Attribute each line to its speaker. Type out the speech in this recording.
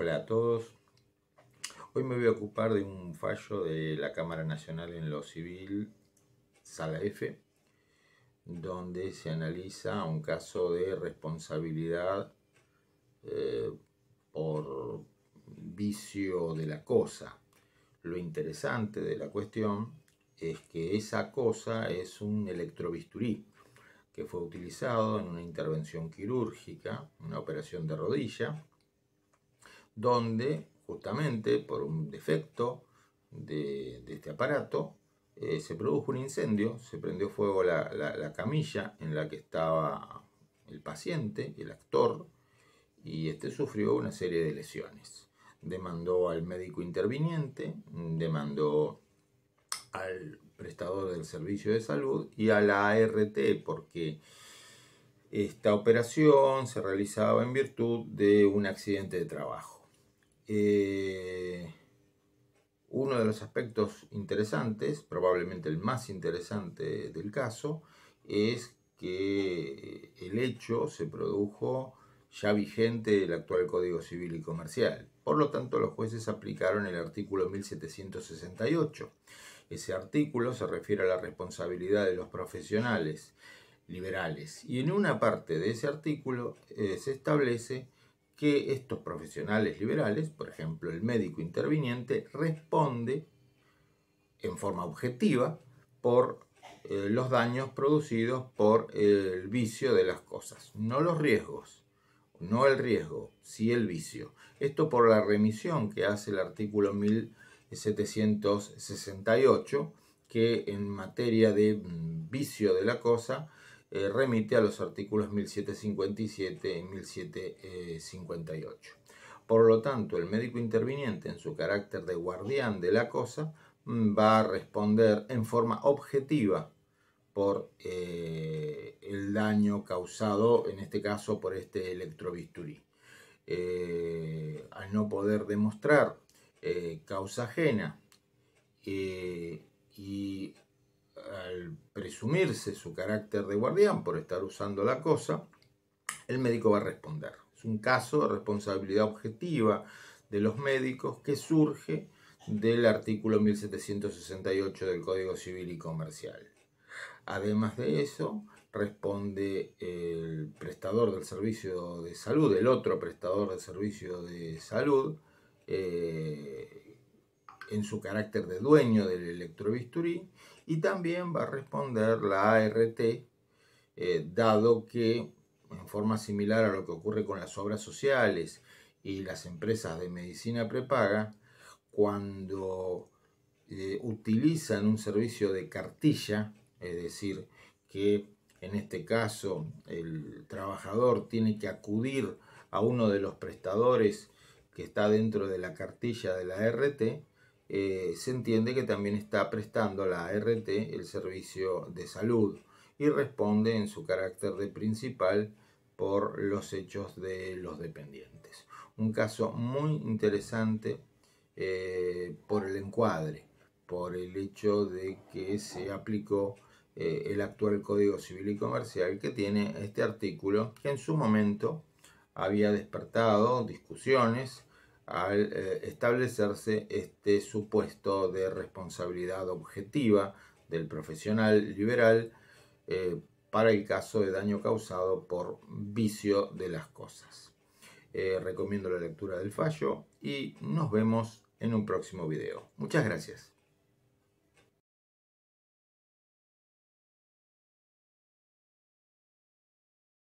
Speaker 1: Hola a todos. Hoy me voy a ocupar de un fallo de la Cámara Nacional en lo Civil, Sala F, donde se analiza un caso de responsabilidad eh, por vicio de la cosa. Lo interesante de la cuestión es que esa cosa es un electrobisturí que fue utilizado en una intervención quirúrgica, una operación de rodilla, donde justamente por un defecto de, este aparato eh, se produjo un incendio, se prendió fuego la, la, camilla en la que estaba el paciente, el actor, y este sufrió una serie de lesiones. Demandó al médico interviniente, demandó al prestador del servicio de salud y a la ART porque esta operación se realizaba en virtud de un accidente de trabajo. Eh, uno de los aspectos interesantes, probablemente el más interesante del caso, es que eh, el hecho se produjo ya vigente el actual Código Civil y Comercial. Por lo tanto, los jueces aplicaron el artículo 1768. Ese artículo se refiere a la responsabilidad de los profesionales liberales y en una parte de ese artículo eh, se establece que estos profesionales liberales, por ejemplo el médico interviniente, responde en forma objetiva por eh, los daños producidos por el vicio de las cosas, no los riesgos, no el riesgo, sí el vicio. Esto por la remisión que hace el artículo 1768, que en materia de mm, vicio de la cosa eh, remite a los artículos 1757 y 1758. Por lo tanto, el médico interviniente, en su carácter de guardián de la cosa, mm, va a responder en forma objetiva por eh, el daño causado, en este caso, por este electrobisturí. Eh, al no poder demostrar causa ajena y al sumirse su carácter de guardián por estar usando la cosa, el médico va a responder. Es un caso de responsabilidad objetiva de los médicos que surge del artículo 1768 del Código Civil y Comercial. Además de eso, responde el prestador del servicio de salud, el otro prestador del servicio de salud, eh, en su carácter de dueño del electrobisturí y también va a responder la ART, eh, dado que en forma similar a lo que ocurre con las obras sociales y las empresas de medicina prepaga, cuando eh, utilizan un servicio de cartilla, es decir, que en este caso el trabajador tiene que acudir a uno de los prestadores que está dentro de la cartilla de la RT, eh, se entiende que también está prestando la ART el servicio de salud y responde en su carácter de principal por los hechos de los dependientes. Un caso muy interesante eh, por el encuadre, por el hecho de que se aplicó eh, el actual Código Civil y Comercial que tiene este artículo que en su momento había despertado discusiones al eh, establecerse este supuesto de responsabilidad objetiva del profesional liberal eh, para el caso de daño causado por vicio de las cosas. Eh, recomiendo la lectura del fallo y nos vemos en un próximo video. Muchas gracias.